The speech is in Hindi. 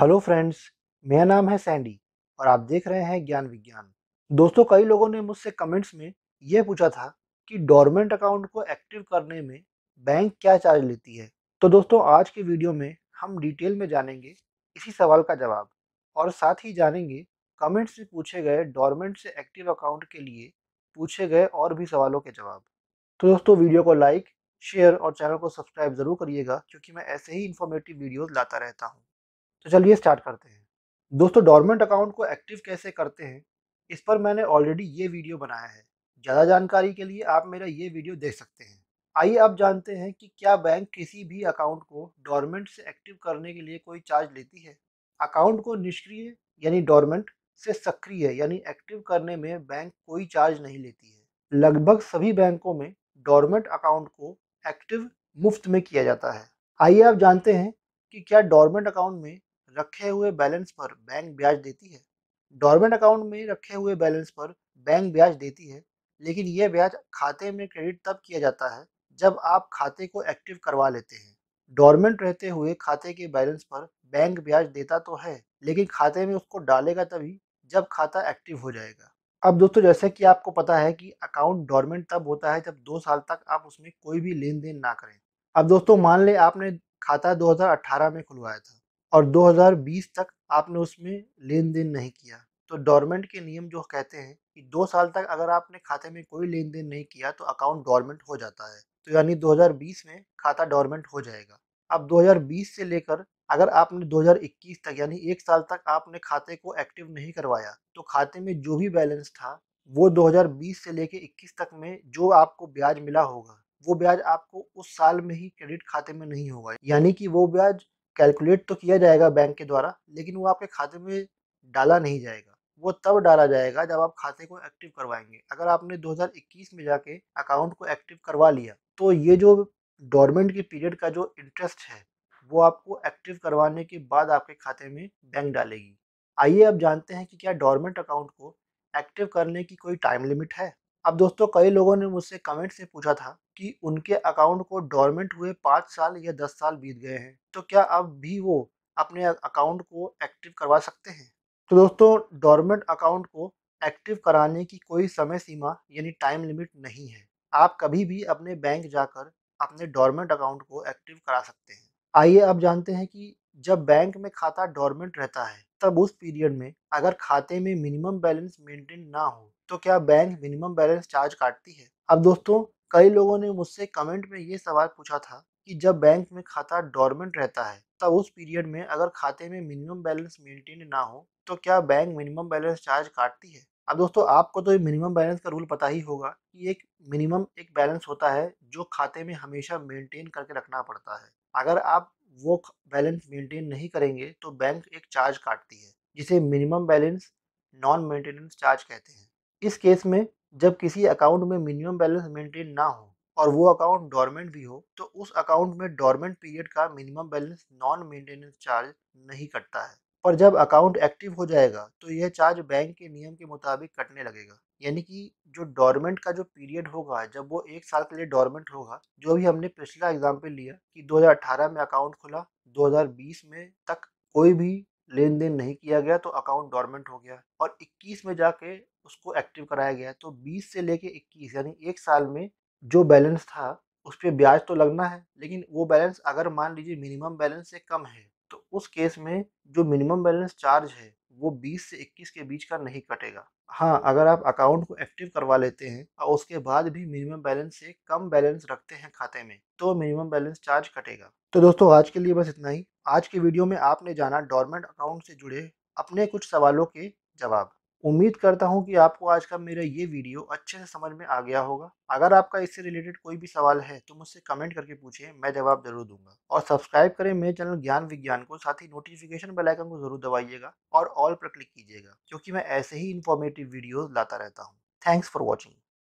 हेलो फ्रेंड्स मेरा नाम है सैंडी और आप देख रहे हैं ज्ञान विज्ञान दोस्तों कई लोगों ने मुझसे कमेंट्स में यह पूछा था कि डॉर्मेंट अकाउंट को एक्टिव करने में बैंक क्या चार्ज लेती है तो दोस्तों आज के वीडियो में हम डिटेल में जानेंगे इसी सवाल का जवाब और साथ ही जानेंगे कमेंट्स में पूछे गए डॉर्मेंट से एक्टिव अकाउंट के लिए पूछे गए और भी सवालों के जवाब तो दोस्तों वीडियो को लाइक शेयर और चैनल को सब्सक्राइब जरूर करिएगा क्योंकि मैं ऐसे ही इन्फॉर्मेटिव वीडियोज लाता रहता हूँ तो चलिए स्टार्ट करते हैं दोस्तों डोरमेंट अकाउंट को एक्टिव कैसे करते हैं इस पर मैंने ऑलरेडी ये वीडियो बनाया है ज़्यादा जानकारी के लिए आप मेरा ये वीडियो देख सकते हैं आइए आप जानते हैं कि क्या बैंक किसी भी अकाउंट को डोरमेंट से एक्टिव करने के लिए कोई चार्ज लेती है अकाउंट को निष्क्रिय यानी डोरमेंट से सक्रिय यानी एक्टिव करने में बैंक कोई चार्ज नहीं लेती है लगभग सभी बैंकों में डोरमेंट अकाउंट को एक्टिव मुफ्त में किया जाता है आइए आप जानते हैं कि क्या डोरमेंट अकाउंट में रखे हुए बैलेंस पर बैंक ब्याज देती है डॉर्मेंट अकाउंट में रखे हुए बैलेंस पर बैंक ब्याज देती है लेकिन यह ब्याज खाते में क्रेडिट तब किया जाता है जब आप खाते को एक्टिव करवा लेते हैं डॉर्मेंट रहते हुए खाते के बैलेंस पर बैंक ब्याज देता तो है लेकिन खाते में उसको डालेगा तभी जब खाता एक्टिव हो जाएगा अब दोस्तों जैसे कि आपको पता है कि अकाउंट डॉर्मेंट तब होता है जब दो साल तक आप उसमें कोई भी लेन देन ना करें अब दोस्तों मान लें आपने खाता 2018 में खुलवाया था और 2020 तक आपने उसमें लेन देन नहीं किया तो डॉर्मेंट के नियम जो कहते हैं कि दो साल तक अगर आपने खाते में कोई लेन देन नहीं किया तो अकाउंट डोरमेंट हो जाता है तो यानी 2020 में खाता डोरमेंट हो जाएगा अब 2020 से लेकर अगर आपने 2021 तक यानी एक साल तक आपने खाते को एक्टिव नहीं करवाया तो खाते में जो भी बैलेंस था वो 2020 से लेकर 21 तक में जो आपको ब्याज मिला होगा वो ब्याज आपको उस साल में ही क्रेडिट खाते में नहीं होगा यानी कि वो ब्याज कैलकुलेट तो किया जाएगा बैंक के द्वारा लेकिन वो आपके खाते में डाला नहीं जाएगा वो तब डाला जाएगा जब आप खाते को एक्टिव करवाएंगे अगर आपने 2021 में जाके अकाउंट को एक्टिव करवा लिया तो ये जो डॉर्मेंट के पीरियड का जो इंटरेस्ट है वो आपको एक्टिव करवाने के बाद आपके खाते में बैंक डालेगी आइए आप जानते हैं कि क्या डॉर्मेंट अकाउंट को एक्टिव करने की कोई टाइम लिमिट है अब दोस्तों कई लोगों ने मुझसे कमेंट से पूछा था कि उनके अकाउंट को डॉर्मेंट हुए पाँच साल या दस साल बीत गए हैं तो क्या अब भी वो अपने अकाउंट को एक्टिव करवा सकते हैं तो दोस्तों डोरमेंट अकाउंट को एक्टिव कराने की कोई समय सीमा यानी टाइम लिमिट नहीं है आप कभी भी अपने बैंक जाकर अपने डोरमेंट अकाउंट को एक्टिव करा सकते हैं आइए आप जानते हैं कि जब बैंक में खाता डोरमेंट रहता है तब उस पीरियड में अगर खाते में मिनिमम बैलेंस मेंटेन ना हो तो क्या बैंक मिनिमम बैलेंस चार्ज काटती है अब दोस्तों कई लोगों ने मुझसे कमेंट में ये सवाल पूछा था कि जब बैंक में खाता डॉर्मेंट रहता है तब उस पीरियड में अगर खाते में मिनिमम बैलेंस मेंटेन ना हो तो क्या बैंक मिनिमम बैलेंस चार्ज काटती है अब दोस्तों आपको तो मिनिमम बैलेंस का रूल पता ही होगा कि एक मिनिमम एक बैलेंस होता है जो खाते में हमेशा मेंटेन करके रखना पड़ता है अगर आप वो बैलेंस मेंटेन नहीं करेंगे तो बैंक एक चार्ज काटती है जिसे minimum balance non maintenance charge कहते हैं इस केस में जब किसी अकाउंट में मिनिमम बैलेंस मेंटेन ना हो और वो अकाउंट डोरमेंट भी हो तो उस अकाउंट में डोरमेंट पीरियड का minimum balance non maintenance charge नहीं कटता है पर जब अकाउंट एक्टिव हो जाएगा तो यह चार्ज बैंक के नियम के मुताबिक कटने लगेगा यानी कि जो डोरमेंट का जो पीरियड होगा जब वो एक साल के लिए डोरमेंट होगा जो भी हमने पिछला एग्जाम्पल लिया कि 2018 में अकाउंट खुला 2020 में तक कोई भी लेन देन नहीं किया गया तो अकाउंट डॉर्मेंट हो गया और 21 में जाके उसको एक्टिव कराया गया तो 20 से लेके 21 यानी एक साल में जो बैलेंस था उस पर ब्याज तो लगना है लेकिन वो बैलेंस अगर मान लीजिए मिनिमम बैलेंस से कम है तो उस केस में जो मिनिमम बैलेंस चार्ज है वो 20 से 21 के बीच का नहीं कटेगा हाँ अगर आप अकाउंट को एक्टिव करवा लेते हैं और उसके बाद भी मिनिमम बैलेंस से कम बैलेंस रखते हैं खाते में तो मिनिमम बैलेंस चार्ज कटेगा तो दोस्तों आज के लिए बस इतना ही आज की वीडियो में आपने जाना डॉर्मेंट अकाउंट से जुड़े अपने कुछ सवालों के जवाब उम्मीद करता हूं कि आपको आज का मेरा ये वीडियो अच्छे से समझ में आ गया होगा अगर आपका इससे रिलेटेड कोई भी सवाल है तो मुझसे कमेंट करके पूछें मैं जवाब जरूर दूंगा और सब्सक्राइब करें मेरे चैनल ज्ञान विज्ञान को साथ ही नोटिफिकेशन बेल आइकन को जरूर दबाइएगा और ऑल पर क्लिक कीजिएगा क्योंकि मैं ऐसे ही इन्फॉर्मेटिव वीडियोज लाता रहता हूँ थैंक्स फॉर वॉचिंग